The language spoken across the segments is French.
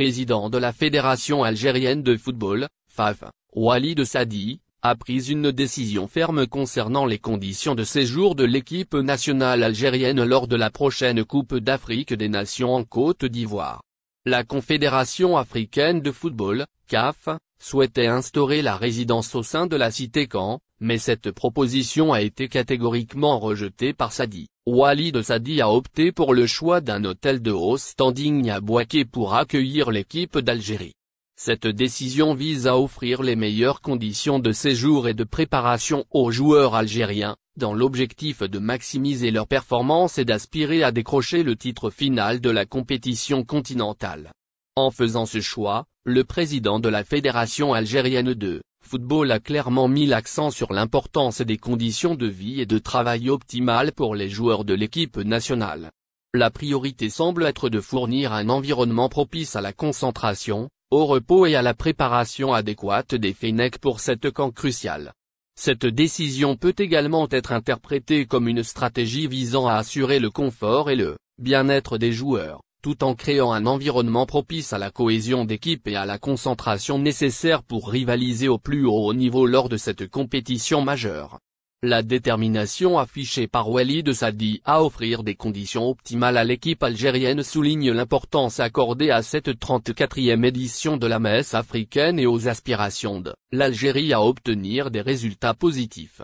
président de la Fédération algérienne de football, FAF, Walid de Sadi, a pris une décision ferme concernant les conditions de séjour de l'équipe nationale algérienne lors de la prochaine Coupe d'Afrique des Nations en Côte d'Ivoire. La Confédération africaine de football, CAF, souhaitait instaurer la résidence au sein de la cité Caen, mais cette proposition a été catégoriquement rejetée par Sadi. Walid Sadi a opté pour le choix d'un hôtel de haut standing à Boaké pour accueillir l'équipe d'Algérie. Cette décision vise à offrir les meilleures conditions de séjour et de préparation aux joueurs algériens, dans l'objectif de maximiser leur performance et d'aspirer à décrocher le titre final de la compétition continentale. En faisant ce choix, le président de la Fédération algérienne de Football a clairement mis l'accent sur l'importance des conditions de vie et de travail optimales pour les joueurs de l'équipe nationale. La priorité semble être de fournir un environnement propice à la concentration, au repos et à la préparation adéquate des Fennecs pour cette camp cruciale. Cette décision peut également être interprétée comme une stratégie visant à assurer le confort et le bien-être des joueurs tout en créant un environnement propice à la cohésion d'équipe et à la concentration nécessaire pour rivaliser au plus haut niveau lors de cette compétition majeure. La détermination affichée par de Sadi à offrir des conditions optimales à l'équipe algérienne souligne l'importance accordée à cette 34e édition de la messe africaine et aux aspirations de l'Algérie à obtenir des résultats positifs.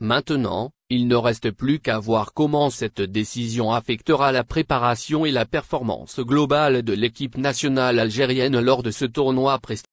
Maintenant, il ne reste plus qu'à voir comment cette décision affectera la préparation et la performance globale de l'équipe nationale algérienne lors de ce tournoi prestigieux.